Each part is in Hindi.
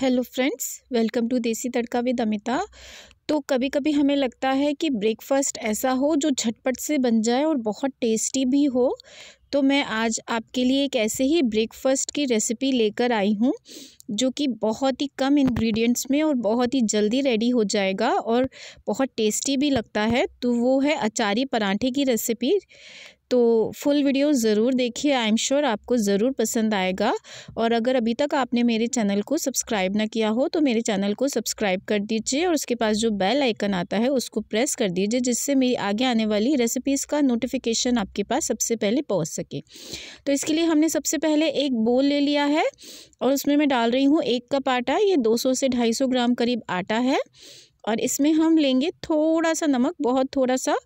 हेलो फ्रेंड्स वेलकम टू देसी तड़का विद अमिता तो कभी कभी हमें लगता है कि ब्रेकफास्ट ऐसा हो जो झटपट से बन जाए और बहुत टेस्टी भी हो तो मैं आज आपके लिए एक ऐसे ही ब्रेकफास्ट की रेसिपी लेकर आई हूँ जो कि बहुत ही कम इंग्रेडिएंट्स में और बहुत ही जल्दी रेडी हो जाएगा और बहुत टेस्टी भी लगता है तो वो है अचारी पराठे की रेसिपी तो फुल वीडियो ज़रूर देखिए आई एम श्योर आपको ज़रूर पसंद आएगा और अगर अभी तक आपने मेरे चैनल को सब्सक्राइब ना किया हो तो मेरे चैनल को सब्सक्राइब कर दीजिए और उसके पास जो बेल आइकन आता है उसको प्रेस कर दीजिए जिससे मेरी आगे आने वाली रेसिपीज़ का नोटिफिकेशन आपके पास सबसे पहले पहुँच सके तो इसके लिए हमने सबसे पहले एक बोल ले लिया है और उसमें मैं डाल रही हूँ एक कप आटा ये दो से ढाई ग्राम करीब आटा है और इसमें हम लेंगे थोड़ा सा नमक बहुत थोड़ा सा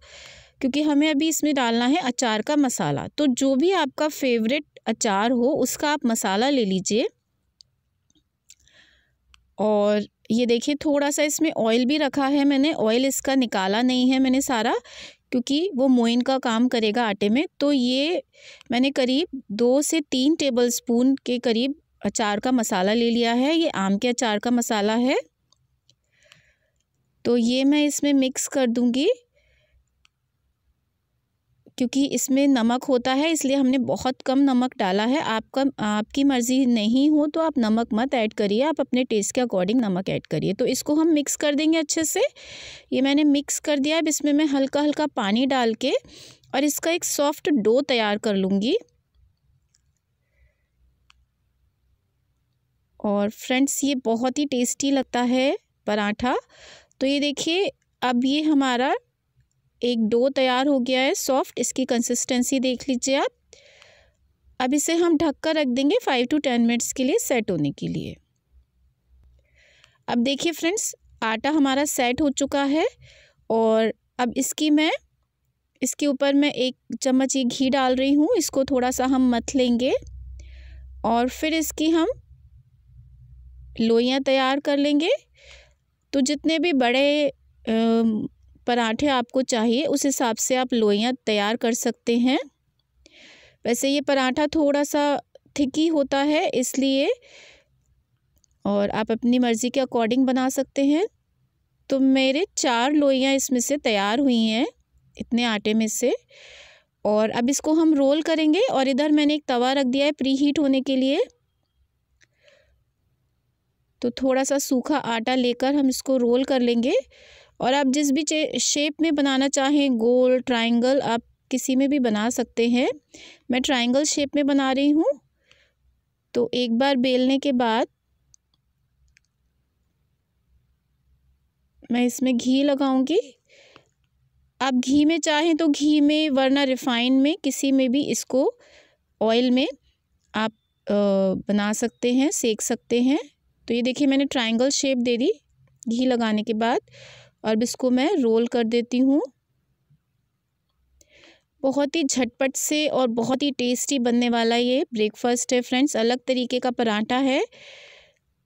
क्योंकि हमें अभी इसमें डालना है अचार का मसाला तो जो भी आपका फेवरेट अचार हो उसका आप मसाला ले लीजिए और ये देखिए थोड़ा सा इसमें ऑयल भी रखा है मैंने ऑयल इसका निकाला नहीं है मैंने सारा क्योंकि वो मोइन का काम करेगा आटे में तो ये मैंने करीब दो से तीन टेबल स्पून के करीब अचार का मसाला ले लिया है ये आम के अचार का मसाला है तो ये मैं इसमें मिक्स कर दूंगी क्योंकि इसमें नमक होता है इसलिए हमने बहुत कम नमक डाला है आपका आपकी मर्ज़ी नहीं हो तो आप नमक मत ऐड करिए आप अपने टेस्ट के अकॉर्डिंग नमक ऐड करिए तो इसको हम मिक्स कर देंगे अच्छे से ये मैंने मिक्स कर दिया अब इसमें मैं हल्का हल्का पानी डाल के और इसका एक सॉफ्ट डो तैयार कर लूँगी और फ्रेंड्स ये बहुत ही टेस्टी लगता है पराठा तो ये देखिए अब ये हमारा एक डो तैयार हो गया है सॉफ्ट इसकी कंसिस्टेंसी देख लीजिए आप अब इसे हम ढक कर रख देंगे फाइव टू टेन मिनट्स के लिए सेट होने के लिए अब देखिए फ्रेंड्स आटा हमारा सेट हो चुका है और अब इसकी मैं इसके ऊपर मैं एक चम्मच ये घी डाल रही हूँ इसको थोड़ा सा हम मथ लेंगे और फिर इसकी हम लोइयाँ तैयार कर लेंगे तो जितने भी बड़े पराठे आपको चाहिए उस हिसाब से आप लोइयाँ तैयार कर सकते हैं वैसे ये पराठा थोड़ा सा थिकी होता है इसलिए और आप अपनी मर्ज़ी के अकॉर्डिंग बना सकते हैं तो मेरे चार लोइयाँ इसमें से तैयार हुई हैं इतने आटे में से और अब इसको हम रोल करेंगे और इधर मैंने एक तवा रख दिया है प्री हीट होने के लिए तो थोड़ा सा सूखा आटा लेकर हम इसको रोल कर लेंगे और आप जिस भी शेप में बनाना चाहें गोल ट्राइंगल आप किसी में भी बना सकते हैं मैं ट्राइंगल शेप में बना रही हूँ तो एक बार बेलने के बाद मैं इसमें घी लगाऊंगी आप घी में चाहें तो घी में वरना रिफ़ाइन में किसी में भी इसको ऑयल में आप बना सकते हैं सेक सकते हैं तो ये देखिए मैंने ट्रायंगल शेप दे दी घी लगाने के बाद और इसको मैं रोल कर देती हूँ बहुत ही झटपट से और बहुत ही टेस्टी बनने वाला ये ब्रेकफास्ट है फ्रेंड्स अलग तरीके का पराठा है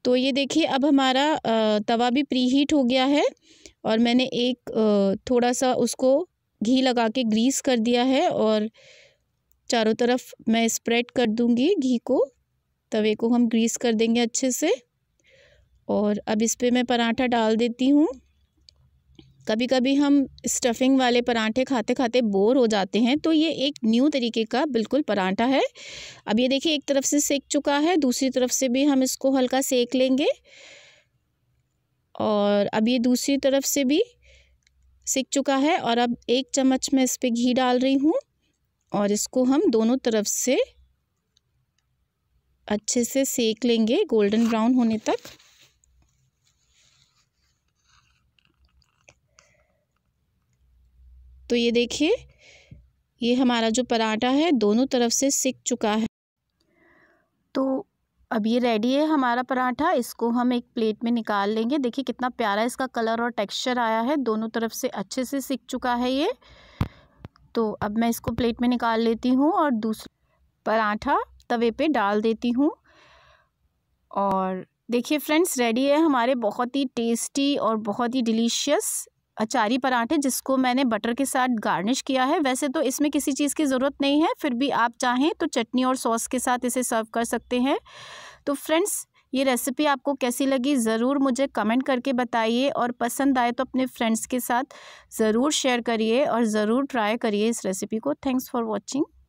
तो ये देखिए अब हमारा तवा भी प्री हीट हो गया है और मैंने एक थोड़ा सा उसको घी लगा के ग्रीस कर दिया है और चारों तरफ मैं स्प्रेड कर दूंगी घी को तवे को हम ग्रीस कर देंगे अच्छे से और अब इस पर मैं पराठा डाल देती हूँ कभी कभी हम स्टफिंग वाले परांठे खाते खाते बोर हो जाते हैं तो ये एक न्यू तरीके का बिल्कुल परांठा है अब ये देखिए एक तरफ से सेक चुका है दूसरी तरफ से भी हम इसको हल्का सेक लेंगे और अब ये दूसरी तरफ से भी सेक चुका है और अब एक चम्मच में इस पर घी डाल रही हूँ और इसको हम दोनों तरफ से अच्छे से सेक लेंगे गोल्डन ब्राउन होने तक तो ये देखिए ये हमारा जो पराठा है दोनों तरफ से सिक चुका है तो अब ये रेडी है हमारा पराठा इसको हम एक प्लेट में निकाल लेंगे देखिए कितना प्यारा इसका कलर और टेक्सचर आया है दोनों तरफ से अच्छे से सिक चुका है ये तो अब मैं इसको प्लेट में निकाल लेती हूँ और दूसरा पराठा तवे पे डाल देती हूँ और देखिए फ्रेंड्स रेडी है हमारे बहुत ही टेस्टी और बहुत ही डिलीशियस अचारी पराठे जिसको मैंने बटर के साथ गार्निश किया है वैसे तो इसमें किसी चीज़ की ज़रूरत नहीं है फिर भी आप चाहें तो चटनी और सॉस के साथ इसे सर्व कर सकते हैं तो फ्रेंड्स ये रेसिपी आपको कैसी लगी ज़रूर मुझे कमेंट करके बताइए और पसंद आए तो अपने फ्रेंड्स के साथ ज़रूर शेयर करिए और ज़रूर ट्राई करिए इस रेसिपी को थैंक्स फॉर वॉचिंग